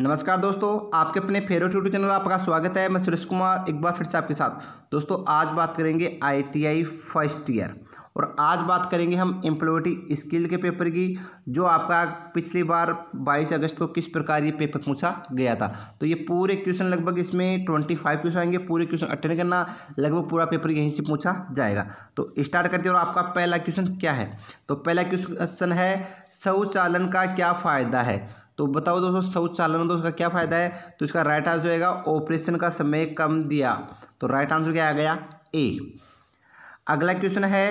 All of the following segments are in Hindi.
नमस्कार दोस्तों आपके अपने फेवरेट यूट्यूब चैनल आपका स्वागत है मैं सुरेश कुमार एक बार फिर से आपके साथ दोस्तों आज बात करेंगे आईटीआई फर्स्ट ईयर और आज बात करेंगे हम एम्प्लॉयटी स्किल के पेपर की जो आपका पिछली बार 22 अगस्त को किस प्रकार ये पेपर पूछा गया था तो ये पूरे क्वेश्चन लगभग इसमें 25 क्वेश्चन आएंगे पूरे क्वेश्चन अटेंड करना लगभग पूरा पेपर यहीं से पूछा जाएगा तो स्टार्ट करते हैं और आपका पहला क्वेश्चन क्या है तो पहला क्वेश्चन है शौचालन का क्या फ़ायदा है तो बताओ दोस्तों शौचालय में दोस्तों क्या फ़ायदा है तो इसका राइट आंसर होगा ऑपरेशन का समय कम दिया तो राइट आंसर क्या आ गया ए अगला क्वेश्चन है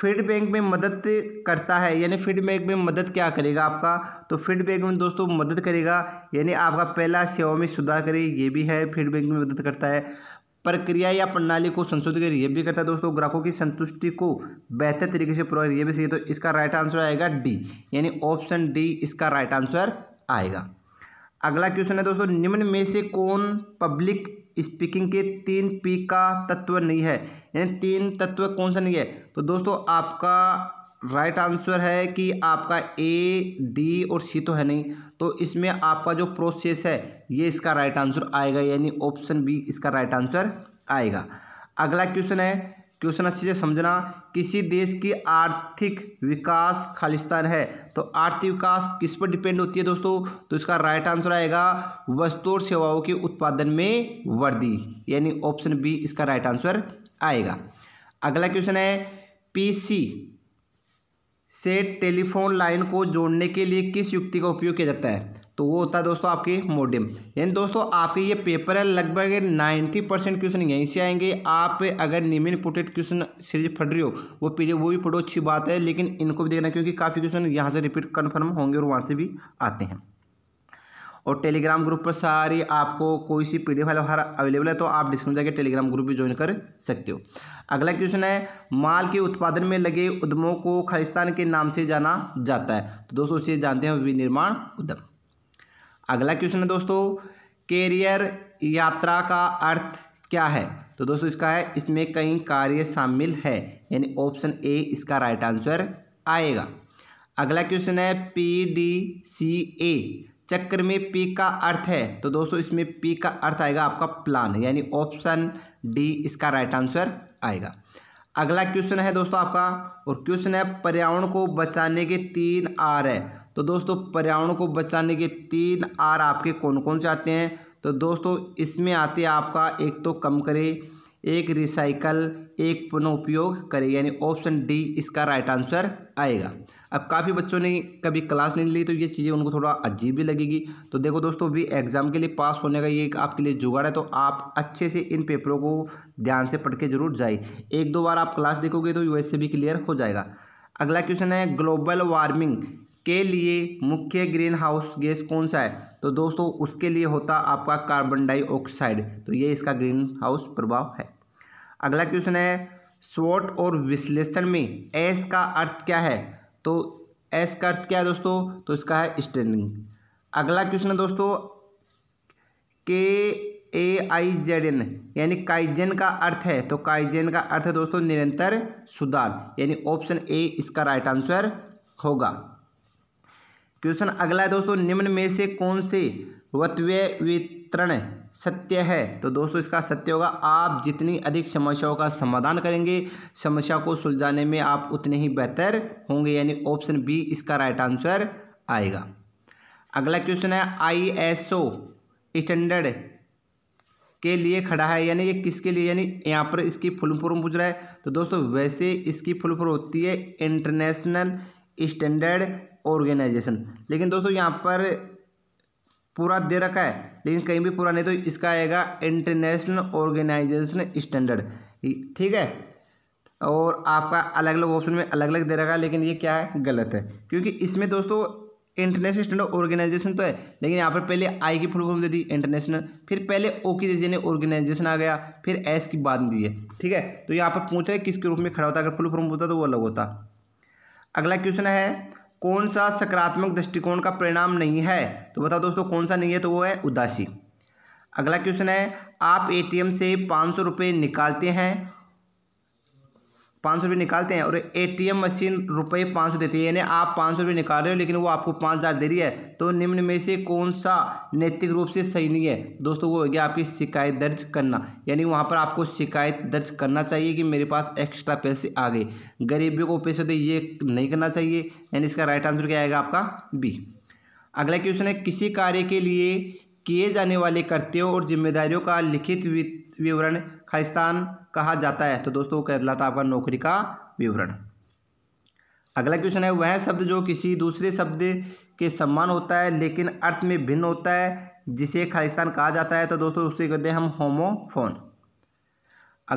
फीड बैंक में मदद करता है यानी फीड बैंक में मदद क्या करेगा आपका तो फीड बैंक में दोस्तों मदद करेगा यानी आपका पहला सेवा में सुधार करे ये भी है फीड बैंक में मदद करता है प्रक्रिया या प्रणाली को संशोधित कर ये भी करता है दोस्तों ग्राहकों की संतुष्टि को बेहतर तरीके से पूरा ये भी सही तो इसका राइट आंसर आएगा डी यानी ऑप्शन डी इसका राइट आंसर आएगा अगला क्वेश्चन है दोस्तों निम्न में से कौन पब्लिक स्पीकिंग के तीन पी का तत्व नहीं है यानी तीन तत्व कौन सा नहीं है तो दोस्तों आपका राइट right आंसर है कि आपका ए डी और सी तो है नहीं तो इसमें आपका जो प्रोसेस है ये इसका राइट right आंसर आएगा यानी ऑप्शन बी इसका राइट right आंसर आएगा अगला क्वेश्चन है क्वेश्चन अच्छे से समझना किसी देश की आर्थिक विकास खालिस्तान है तो आर्थिक विकास किस पर डिपेंड होती है दोस्तों तो इसका राइट आंसर आएगा वस्तु और सेवाओं के उत्पादन में वृद्धि यानी ऑप्शन बी इसका राइट आंसर आएगा अगला क्वेश्चन है पीसी से टेलीफोन लाइन को जोड़ने के लिए किस युक्ति का उपयोग किया जाता है तो वो होता है दोस्तों आपके मोडियम यानी दोस्तों आपके ये पेपर है लगभग नाइन्टी परसेंट क्वेश्चन यहीं से आएंगे आप अगर निमिन पुटेड क्वेश्चन सीरीज फट रही हो वो पीरियड वो भी पढ़ो अच्छी बात है लेकिन इनको भी देखना क्योंकि काफ़ी क्वेश्चन यहाँ से रिपीट कन्फर्म होंगे और वहाँ से भी आते हैं और टेलीग्राम ग्रुप पर सारी आपको कोई सी पी डी फाइल हर अवेलेबल है तो आप डिस्क्रिप्शन जाकर टेलीग्राम ग्रुप भी ज्वाइन कर सकते हो अगला क्वेश्चन है माल के उत्पादन में लगे उद्यमों को खालिस्तान के नाम से जाना जाता है तो दोस्तों इसे जानते हैं विनिर्माण उद्यम अगला क्वेश्चन है दोस्तों कैरियर यात्रा का अर्थ क्या है तो दोस्तों इसका है इसमें कई कार्य शामिल है यानी ऑप्शन ए इसका राइट आंसर आएगा अगला क्वेश्चन है पी डी सी ए चक्र में पी का अर्थ है तो दोस्तों इसमें पी का अर्थ आएगा आपका प्लान यानी ऑप्शन डी इसका राइट आंसर आएगा अगला क्वेश्चन है दोस्तों आपका और क्वेश्चन है पर्यावरण को बचाने के तीन आर है तो दोस्तों पर्यावरण को बचाने के तीन आर आपके कौन कौन से आते हैं तो दोस्तों इसमें आते हैं आपका एक तो कम करे एक रिसाइकल एक पुनः उपयोग करें यानी ऑप्शन डी इसका राइट आंसर आएगा अब काफ़ी बच्चों ने कभी क्लास नहीं ली तो ये चीज़ें उनको थोड़ा अजीब भी लगेगी तो देखो दोस्तों भी एग्ज़ाम के लिए पास होने का ये एक आपके लिए जुगाड़ है तो आप अच्छे से इन पेपरों को ध्यान से पढ़ के जरूर जाए एक दो बार आप क्लास देखोगे तो यू भी क्लियर हो जाएगा अगला क्वेश्चन है ग्लोबल वार्मिंग के लिए मुख्य ग्रीन हाउस गैस कौन सा है तो दोस्तों उसके लिए होता आपका कार्बन डाइऑक्साइड तो ये इसका ग्रीन हाउस प्रभाव है अगला क्वेश्चन है स्वॉट और विश्लेषण में एस का अर्थ क्या है तो एस का अर्थ क्या है दोस्तों तो इसका है स्टैंडिंग अगला क्वेश्चन है दोस्तों K A I Z N यानी काइजेन का अर्थ है तो काइजेन का अर्थ है दोस्तों निरंतर सुधार यानी ऑप्शन ए इसका राइट आंसर होगा क्वेश्चन अगला है दोस्तों निम्न में से कौन से वत्व्य वितरण सत्य है तो दोस्तों इसका सत्य होगा आप जितनी अधिक समस्याओं का समाधान करेंगे समस्या को सुलझाने में आप उतने ही बेहतर होंगे यानी ऑप्शन बी इसका राइट आंसर आएगा अगला क्वेश्चन है आईएसओ स्टैंडर्ड के लिए खड़ा है यानी ये किसके लिए यानी यहाँ पर इसकी फुल फॉर्म पूछ रहा है तो दोस्तों वैसे इसकी फुल फॉर्म होती है इंटरनेशनल स्टैंडर्ड ऑर्गेनाइजेशन लेकिन दोस्तों यहाँ पर पूरा दे रखा है लेकिन कहीं भी पूरा नहीं तो इसका आएगा इंटरनेशनल ऑर्गेनाइजेशन स्टैंडर्ड ठीक है और आपका अलग अलग ऑप्शन में अलग अलग दे रखा है लेकिन ये क्या है गलत है क्योंकि इसमें दोस्तों इंटरनेशनल स्टैंडर्ड ऑर्गेनाइजेशन तो है लेकिन यहाँ पर पहले आई की फुल फॉर्म दे दी इंटरनेशनल फिर पहले ओ की दे दी ऑर्गेनाइजेशन आ गया फिर एस की बात में दी है ठीक है तो यहाँ पर पूछ रहे किसके रूप में खड़ा होता अगर फुल फॉर्म होता तो वो अलग होता अगला क्वेश्चन है कौन सा सकारात्मक दृष्टिकोण का परिणाम नहीं है तो बताओ दोस्तों कौन सा नहीं है तो वो है उदासी अगला क्वेश्चन है आप एटीएम से पाँच सौ रुपये निकालते हैं पाँच सौ रुपये निकालते हैं और एटीएम मशीन रुपये पाँच सौ देती है यानी आप पाँच सौ रुपये निकाल रहे हो लेकिन वो आपको पाँच हज़ार दे रही है तो निम्न में से कौन सा नैतिक रूप से सही नहीं है दोस्तों वो हो गया आपकी शिकायत दर्ज करना यानी वहाँ पर आपको शिकायत दर्ज करना चाहिए कि मेरे पास एक्स्ट्रा पैसे आ गए गरीबियों को पैसे दे तो ये नहीं करना चाहिए यानी इसका राइट आंसर क्या आएगा आपका बी अगला क्वेश्चन है किसी कार्य के लिए किए जाने वाले कर्तव्यों और जिम्मेदारियों का लिखित विवरण खालिस्तान कहा जाता है तो दोस्तों वो कहलाता है आपका नौकरी का विवरण अगला क्वेश्चन है वह शब्द जो किसी दूसरे शब्द के समान होता है लेकिन अर्थ में भिन्न होता है जिसे खालिस्तान कहा जाता है तो दोस्तों उसे कहते हैं हम होमोफोन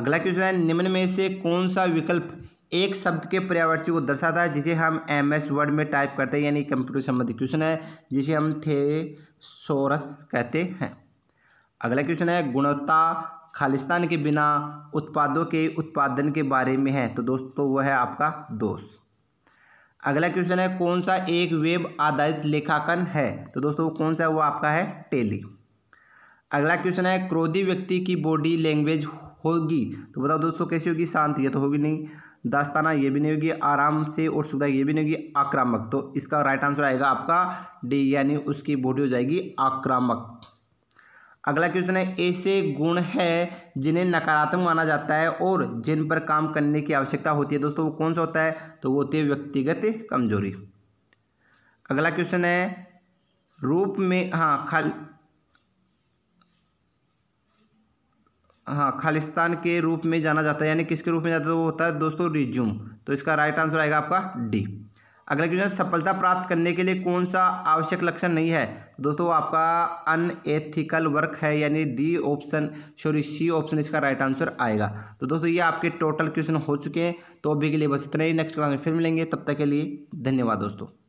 अगला क्वेश्चन है निम्न में से कौन सा विकल्प एक शब्द के पर्यावर्ती को दर्शाता है जिसे हम एम एस वर्ड में टाइप करते हैं यानी कंप्यूटर संबंधित क्वेश्चन है जिसे हम थे सोरस कहते हैं अगला क्वेश्चन है गुणवत्ता खालिस्तान के बिना उत्पादों के उत्पादन के बारे में है तो दोस्तों वह है आपका दोष अगला क्वेश्चन है कौन सा एक वेब आधारित लेखांकन है तो दोस्तों कौन सा वो आपका है टेली अगला क्वेश्चन है क्रोधी व्यक्ति की बॉडी लैंग्वेज होगी तो बताओ दोस्तों कैसी होगी शांत ये तो होगी नहीं दास्ताना ये भी नहीं होगी आराम से और सुधा ये भी नहीं होगी आक्रामक तो इसका राइट आंसर आएगा आपका डी यानी उसकी बॉडी हो जाएगी आक्रामक अगला क्वेश्चन है ऐसे गुण है जिन्हें नकारात्मक माना जाता है और जिन पर काम करने की आवश्यकता होती है दोस्तों वो कौन सा होता है तो वो होती है व्यक्तिगत कमजोरी अगला क्वेश्चन है रूप में हाँ खाल हाँ खालिस्तान के रूप में जाना जाता है यानी किसके रूप में जाता है तो वो होता है दोस्तों रिज्यूम तो इसका राइट आंसर आएगा आपका डी अगला क्वेश्चन सफलता प्राप्त करने के लिए कौन सा आवश्यक लक्षण नहीं है दोस्तों आपका अनएथिकल वर्क है यानी D option sorry C option इसका राइट आंसर आएगा तो दोस्तों ये आपके टोटल क्वेश्चन हो चुके हैं तो अभी के लिए बस इतना ही नेक्स्ट क्लास में फिर मिलेंगे तब तक के लिए धन्यवाद दोस्तों